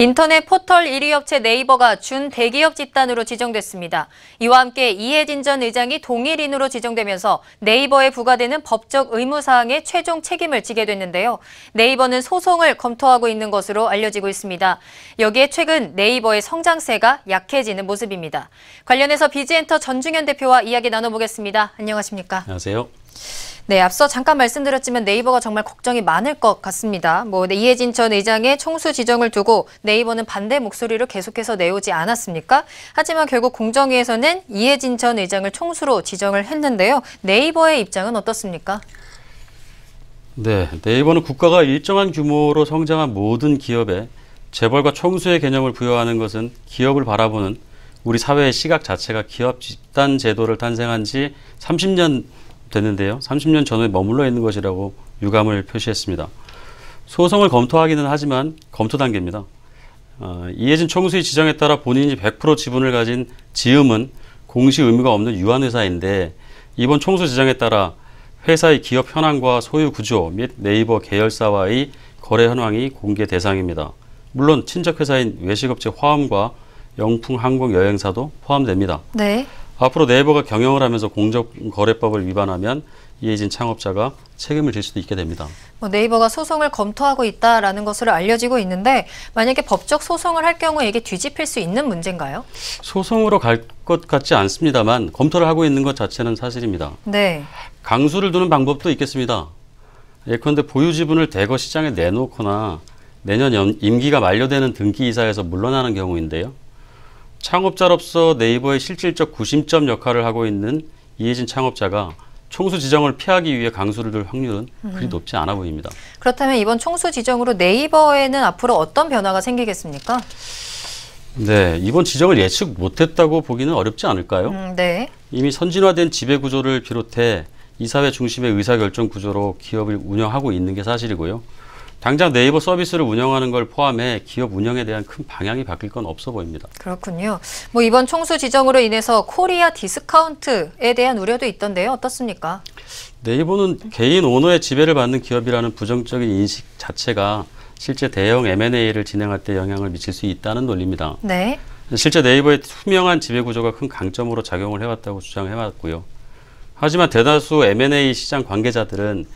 인터넷 포털 1위 업체 네이버가 준 대기업 집단으로 지정됐습니다. 이와 함께 이해진 전 의장이 동일인으로 지정되면서 네이버에 부과되는 법적 의무사항의 최종 책임을 지게 됐는데요. 네이버는 소송을 검토하고 있는 것으로 알려지고 있습니다. 여기에 최근 네이버의 성장세가 약해지는 모습입니다. 관련해서 비지엔터 전중현 대표와 이야기 나눠보겠습니다. 안녕하십니까? 안녕하세요. 네, 앞서 잠깐 말씀드렸지만 네이버가 정말 걱정이 많을 것 같습니다. 뭐 네, 이해진 전 의장의 총수 지정을 두고 네이버는 반대 목소리를 계속해서 내오지 않았습니까? 하지만 결국 공정위에서는 이해진 전 의장을 총수로 지정을 했는데요. 네이버의 입장은 어떻습니까? 네, 네이버는 국가가 일정한 규모로 성장한 모든 기업에 재벌과 총수의 개념을 부여하는 것은 기업을 바라보는 우리 사회의 시각 자체가 기업 집단 제도를 탄생한 지 30년 됐는데요. 30년 전후에 머물러 있는 것이라고 유감을 표시했습니다. 소송을 검토하기는 하지만 검토 단계입니다. 어, 이해진 총수의 지정에 따라 본인이 100% 지분을 가진 지음은 공시 의무가 없는 유한회사인데 이번 총수 지정에 따라 회사의 기업 현황과 소유 구조 및 네이버 계열사와의 거래 현황이 공개 대상입니다. 물론 친척 회사인 외식업체 화엄과 영풍 항공 여행사도 포함됩니다. 네. 앞으로 네이버가 경영을 하면서 공적거래법을 위반하면 이해진 창업자가 책임을 질 수도 있게 됩니다. 뭐 네이버가 소송을 검토하고 있다라는 것으 알려지고 있는데 만약에 법적 소송을 할 경우 이게 뒤집힐 수 있는 문제인가요? 소송으로 갈 것 같지 않습니다만 검토를 하고 있는 것 자체는 사실입니다. 네. 강수를 두는 방법도 있겠습니다. 예컨대 보유 지분을 대거 시장에 내놓거나 내년 임기가 만료되는 등기이사에서 물러나는 경우인데요. 창업자로서 네이버의 실질적 구심점 역할을 하고 있는 이혜진 창업자가 총수 지정을 피하기 위해 강수를 둘 확률은 음. 그리 높지 않아 보입니다. 그렇다면 이번 총수 지정으로 네이버에는 앞으로 어떤 변화가 생기겠습니까? 네, 이번 지정을 예측 못했다고 보기는 어렵지 않을까요? 음, 네. 이미 선진화된 지배 구조를 비롯해 이사회 중심의 의사결정 구조로 기업을 운영하고 있는 게 사실이고요. 당장 네이버 서비스를 운영하는 걸 포함해 기업 운영에 대한 큰 방향이 바뀔 건 없어 보입니다. 그렇군요. 뭐 이번 총수 지정으로 인해서 코리아 디스카운트에 대한 우려도 있던데요. 어떻습니까? 네이버는 개인 오너의 지배를 받는 기업이라는 부정적인 인식 자체가 실제 대형 M&A를 진행할 때 영향을 미칠 수 있다는 논리입니다. 네. 실제 네이버의 투명한 지배 구조가 큰 강점으로 작용을 해왔다고 주장해왔고요. 하지만 대다수 M&A 시장 관계자들은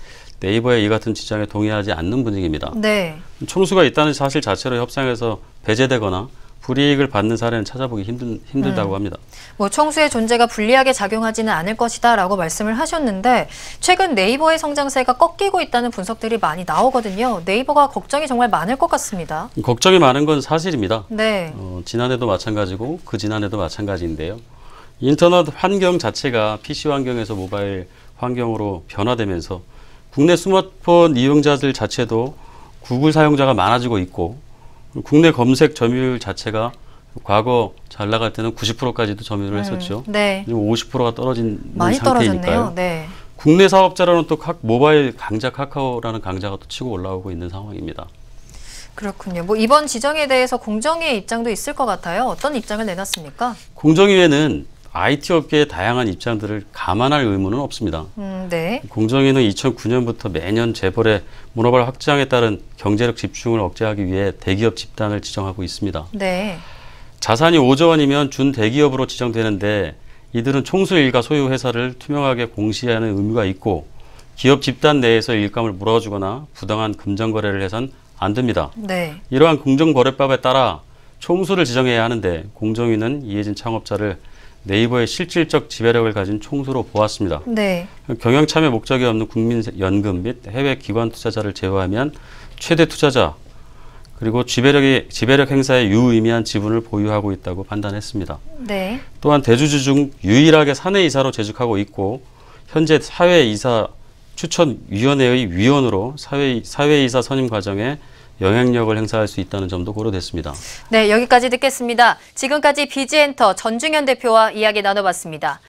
네이버의 이 같은 주장에 동의하지 않는 분위기입니다. 네. 총수가 있다는 사실 자체로 협상에서 배제되거나 불이익을 받는 사례는 찾아보기 힘든, 힘들다고 음. 합니다. 뭐 청수의 존재가 불리하게 작용하지는 않을 것이다 라고 말씀을 하셨는데 최근 네이버의 성장세가 꺾이고 있다는 분석들이 많이 나오거든요. 네이버가 걱정이 정말 많을 것 같습니다. 걱정이 많은 건 사실입니다. 네. 어, 지난해도 마찬가지고 그 지난해도 마찬가지인데요. 인터넷 환경 자체가 PC 환경에서 모바일 환경으로 변화되면서 국내 스마트폰 이용자들 자체도 구글 사용자가 많아지고 있고 국내 검색 점유율 자체가 과거 잘 나갈 때는 90%까지도 점유를 음, 했었죠. 네. 지금 50%가 떨어진 많이 상태이니까요. 네. 국내 사업자로는 또 모바일 강자 카카오라는 강자가 또 치고 올라오고 있는 상황입니다. 그렇군요. 뭐 이번 지정에 대해서 공정위의 입장도 있을 것 같아요. 어떤 입장을 내놨습니까? 공정위에는 IT 업계의 다양한 입장들을 감안할 의무는 없습니다. 음, 네. 공정위는 2009년부터 매년 재벌의 문어발 확장에 따른 경제력 집중을 억제하기 위해 대기업 집단을 지정하고 있습니다. 네. 자산이 5조 원이면 준 대기업으로 지정되는데 이들은 총수 일가 소유 회사를 투명하게 공시하는 의무가 있고 기업 집단 내에서 일감을 물어주거나 부당한 금전 거래를 해선 안 됩니다. 네. 이러한 공정거래법에 따라 총수를 지정해야 하는데 공정위는 이해진 창업자를 네이버의 실질적 지배력을 가진 총수로 보았습니다. 네. 경영 참여 목적이 없는 국민연금 및 해외 기관 투자자를 제외하면 최대 투자자 그리고 지배력이 지배력 행사에 유의미한 지분을 보유하고 있다고 판단했습니다. 네. 또한 대주주 중 유일하게 사내 이사로 재직하고 있고 현재 사회 이사 추천위원회의 위원으로 사회 사회 이사 선임 과정에 영향력을 행사할 수 있다는 점도 고려됐습니다. 네, 여기까지 듣겠습니다. 지금까지 비지엔터 전중현 대표와 이야기 나눠봤습니다.